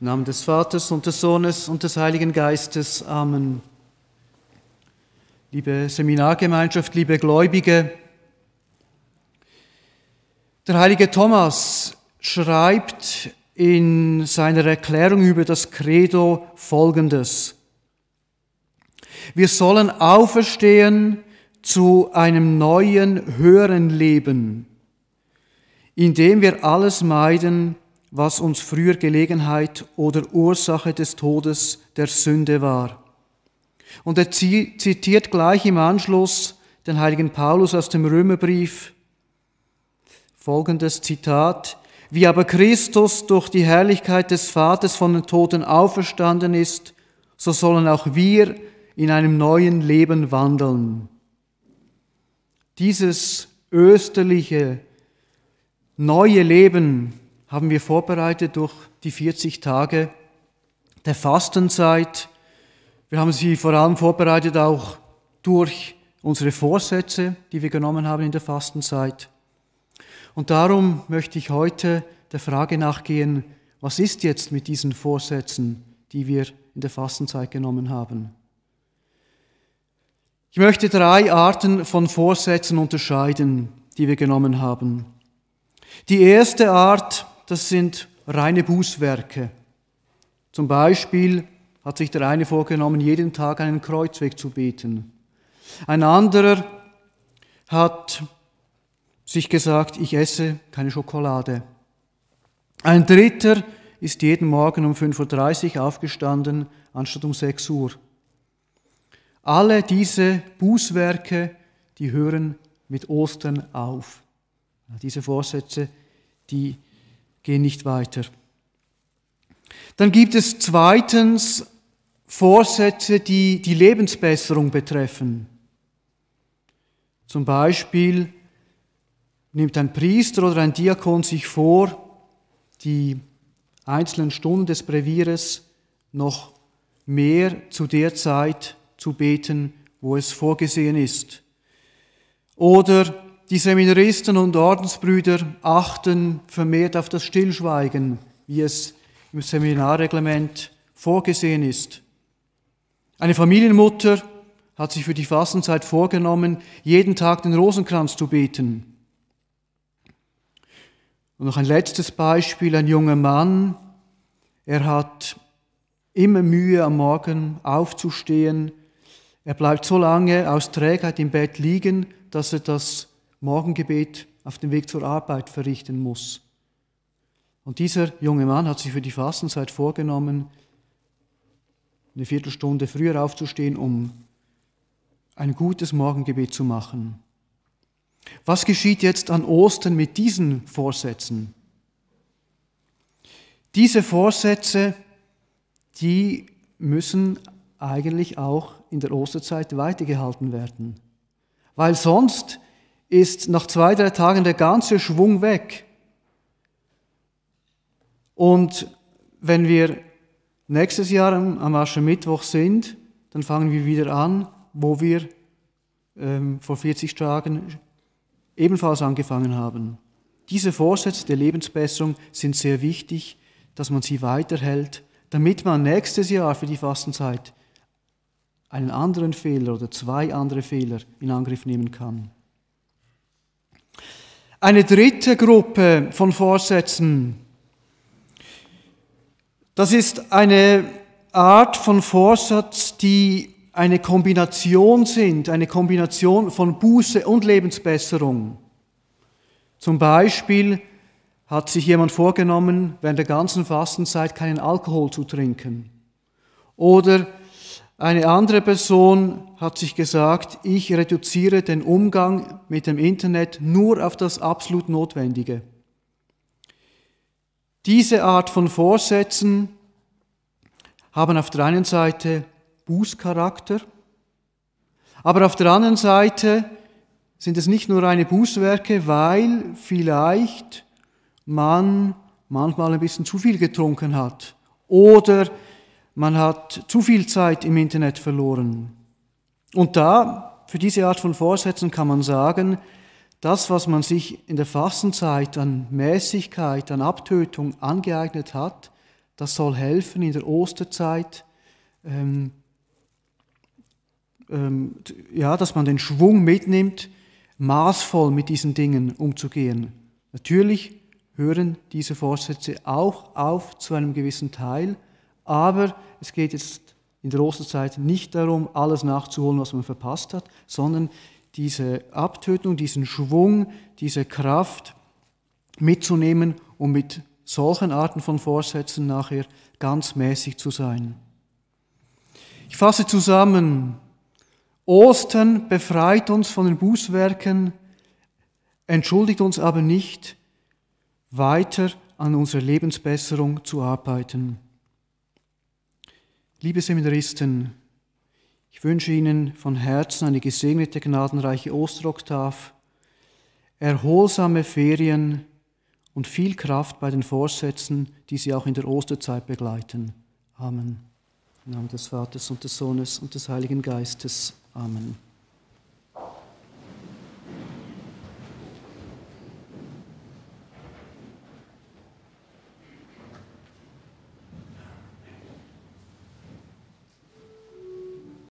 Im Namen des Vaters und des Sohnes und des Heiligen Geistes. Amen. Liebe Seminargemeinschaft, liebe Gläubige, der heilige Thomas schreibt in seiner Erklärung über das Credo Folgendes. Wir sollen auferstehen zu einem neuen, höheren Leben, indem wir alles meiden, was uns früher Gelegenheit oder Ursache des Todes der Sünde war. Und er zitiert gleich im Anschluss den heiligen Paulus aus dem Römerbrief folgendes Zitat, wie aber Christus durch die Herrlichkeit des Vaters von den Toten auferstanden ist, so sollen auch wir in einem neuen Leben wandeln. Dieses österliche neue Leben, haben wir vorbereitet durch die 40 Tage der Fastenzeit. Wir haben sie vor allem vorbereitet auch durch unsere Vorsätze, die wir genommen haben in der Fastenzeit. Und darum möchte ich heute der Frage nachgehen, was ist jetzt mit diesen Vorsätzen, die wir in der Fastenzeit genommen haben? Ich möchte drei Arten von Vorsätzen unterscheiden, die wir genommen haben. Die erste Art das sind reine Bußwerke. Zum Beispiel hat sich der eine vorgenommen, jeden Tag einen Kreuzweg zu beten. Ein anderer hat sich gesagt, ich esse keine Schokolade. Ein dritter ist jeden Morgen um 5.30 Uhr aufgestanden, anstatt um 6 Uhr. Alle diese Bußwerke, die hören mit Ostern auf. Diese Vorsätze, die gehen nicht weiter. Dann gibt es zweitens Vorsätze, die die Lebensbesserung betreffen. Zum Beispiel nimmt ein Priester oder ein Diakon sich vor, die einzelnen Stunden des Breviers noch mehr zu der Zeit zu beten, wo es vorgesehen ist. Oder die Seminaristen und Ordensbrüder achten vermehrt auf das Stillschweigen, wie es im Seminarreglement vorgesehen ist. Eine Familienmutter hat sich für die Fastenzeit vorgenommen, jeden Tag den Rosenkranz zu beten. Und noch ein letztes Beispiel, ein junger Mann, er hat immer Mühe am Morgen aufzustehen, er bleibt so lange aus Trägheit im Bett liegen, dass er das Morgengebet auf dem Weg zur Arbeit verrichten muss. Und dieser junge Mann hat sich für die Fastenzeit vorgenommen, eine Viertelstunde früher aufzustehen, um ein gutes Morgengebet zu machen. Was geschieht jetzt an Ostern mit diesen Vorsätzen? Diese Vorsätze, die müssen eigentlich auch in der Osterzeit weitergehalten werden, weil sonst ist nach zwei, drei Tagen der ganze Schwung weg. Und wenn wir nächstes Jahr am Aschermittwoch sind, dann fangen wir wieder an, wo wir ähm, vor 40 Tagen ebenfalls angefangen haben. Diese Vorsätze der Lebensbesserung sind sehr wichtig, dass man sie weiterhält, damit man nächstes Jahr für die Fastenzeit einen anderen Fehler oder zwei andere Fehler in Angriff nehmen kann. Eine dritte Gruppe von Vorsätzen, das ist eine Art von Vorsatz, die eine Kombination sind, eine Kombination von Buße und Lebensbesserung. Zum Beispiel hat sich jemand vorgenommen, während der ganzen Fastenzeit keinen Alkohol zu trinken. Oder eine andere Person hat sich gesagt, ich reduziere den Umgang mit dem Internet nur auf das absolut Notwendige. Diese Art von Vorsätzen haben auf der einen Seite Bußcharakter, aber auf der anderen Seite sind es nicht nur reine Bußwerke, weil vielleicht man manchmal ein bisschen zu viel getrunken hat oder man hat zu viel Zeit im Internet verloren. Und da, für diese Art von Vorsätzen kann man sagen, das, was man sich in der Fastenzeit an Mäßigkeit, an Abtötung angeeignet hat, das soll helfen in der Osterzeit, ähm, ähm, ja, dass man den Schwung mitnimmt, maßvoll mit diesen Dingen umzugehen. Natürlich hören diese Vorsätze auch auf zu einem gewissen Teil, aber es geht jetzt in der Osterzeit nicht darum, alles nachzuholen, was man verpasst hat, sondern diese Abtötung, diesen Schwung, diese Kraft mitzunehmen, um mit solchen Arten von Vorsätzen nachher ganz mäßig zu sein. Ich fasse zusammen. Ostern befreit uns von den Bußwerken, entschuldigt uns aber nicht, weiter an unserer Lebensbesserung zu arbeiten. Liebe Seminaristen, ich wünsche Ihnen von Herzen eine gesegnete, gnadenreiche Osteroktav, erholsame Ferien und viel Kraft bei den Vorsätzen, die Sie auch in der Osterzeit begleiten. Amen. Im Namen des Vaters und des Sohnes und des Heiligen Geistes. Amen.